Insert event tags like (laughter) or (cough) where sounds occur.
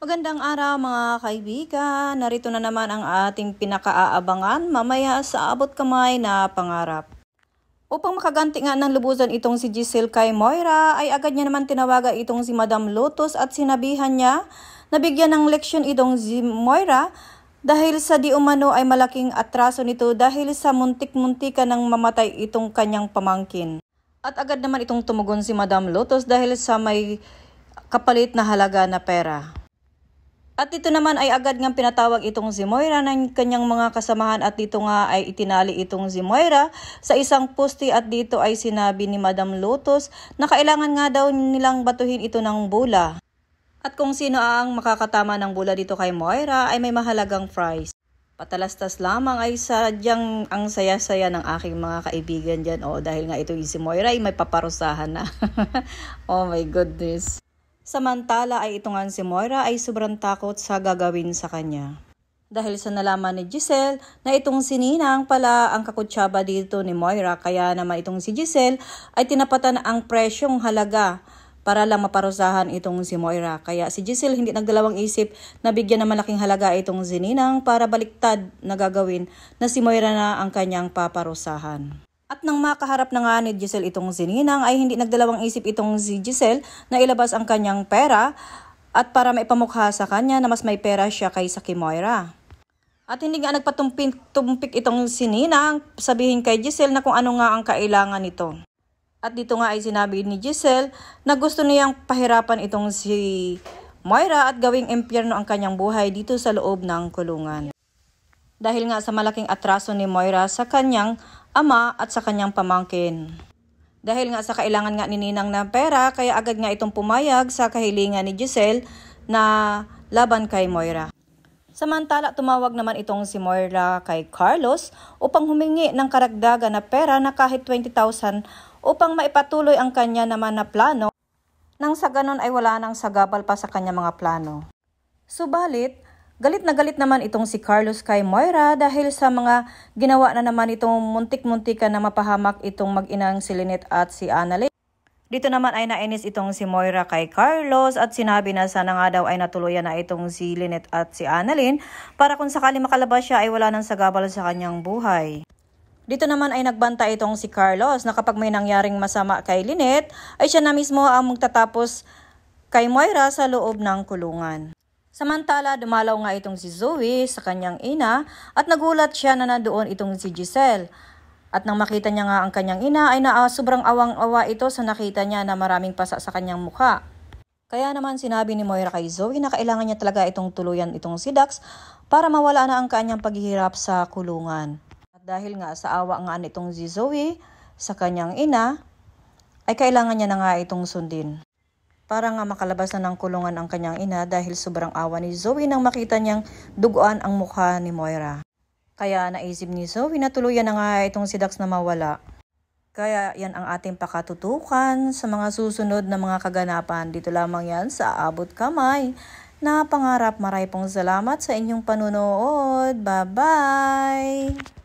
Magandang araw mga kaibigan. Narito na naman ang ating pinakaaabangan mamaya sa abot kamay na pangarap. Upang makaganti nga ng lubusan itong si Giselle kay Moira ay agad niya naman tinawaga itong si Madam Lotus at sinabihan niya na bigyan ng leksyon itong si Moira dahil sa di umano ay malaking atraso nito dahil sa muntik-muntika ng mamatay itong kanyang pamangkin. At agad naman itong tumugon si Madam Lotus dahil sa may kapalit na halaga na pera. At dito naman ay agad ngang pinatawag itong si Moira ng kanyang mga kasamahan at dito nga ay itinali itong si Moira sa isang poste at dito ay sinabi ni Madam Lotus na kailangan nga daw nilang batuhin ito ng bula. At kung sino ang makakatama ng bula dito kay Moira ay may mahalagang prize. Patalastas lamang ay sadyang ang saya-saya ng aking mga kaibigan dyan. O, oh, dahil nga ito yung si Moira ay may paparusahan na. (laughs) oh my goodness. Samantala ay itungan si Moira ay sobrang takot sa gagawin sa kanya. Dahil sa nalaman ni Giselle na itong si Ninang pala ang kakutsaba dito ni Moira kaya naman itong si Giselle ay tinapatan ang presyong halaga para lang maparusahan itong si Moira. Kaya si Giselle hindi nagdalawang isip na bigyan ng malaking halaga itong si Ninang para baliktad na gagawin na si Moira na ang kanyang paparusahan. At nang makaharap na nga ni Giselle itong si Ninang ay hindi nagdalawang isip itong si Giselle na ilabas ang kanyang pera at para maipamukha sa kanya na mas may pera siya kaysa kay Moira. At hindi nga nagpatumpik itong si Ninang sabihin kay Giselle na kung ano nga ang kailangan nito. At dito nga ay sinabi ni Giselle na gusto niyang pahirapan itong si Moira at gawing impyerno ang kanyang buhay dito sa loob ng kulungan dahil nga sa malaking atraso ni Moira sa kanyang ama at sa kanyang pamangkin. Dahil nga sa kailangan nga ni Ninang ng pera, kaya agad nga itong pumayag sa kahilingan ni Giselle na laban kay Moira. Samantala, tumawag naman itong si Moira kay Carlos upang humingi ng karagdagan na pera na kahit 20,000 upang maipatuloy ang kanya naman na plano nang sa ganon ay wala nang sagabal pa sa kanya mga plano. Subalit, Galit na galit naman itong si Carlos kay Moira dahil sa mga ginawa na naman itong muntik muntika na mapahamak itong mag-inang si Lynette at si Annalie. Dito naman ay nainis itong si Moira kay Carlos at sinabi na sana nga daw ay natuluyan na itong si Lynette at si Annalyn para kung sakali makalabas siya ay wala nang sagabal sa kanyang buhay. Dito naman ay nagbanta itong si Carlos na kapag may nangyaring masama kay Lynette ay siya na mismo ang magtatapos kay Moira sa loob ng kulungan. Samantala, dumalaw nga itong si Zoe sa kanyang ina at nagulat siya na nandoon itong si Giselle. At nang makita niya nga ang kanyang ina ay naa sobrang awang-awa ito sa nakita niya na maraming pasa sa kanyang mukha. Kaya naman sinabi ni Moira kay Zoe na kailangan niya talaga itong tuluyan itong si Dax para mawala na ang kanyang paghihirap sa kulungan. At dahil nga sa awa nga nitong si Zoe sa kanyang ina, ay kailangan niya na nga itong sundin para nga makalabas na ng kulungan ang kanyang ina dahil sobrang awa ni Zoe nang makita niyang duguan ang mukha ni Moira. Kaya naisip ni Zoe na tuluyan na nga itong si Dax na mawala. Kaya yan ang ating pakatutukan sa mga susunod na mga kaganapan. Dito lamang yan sa Abot Kamay. Na pangarap maray pong salamat sa inyong panunood. Bye-bye!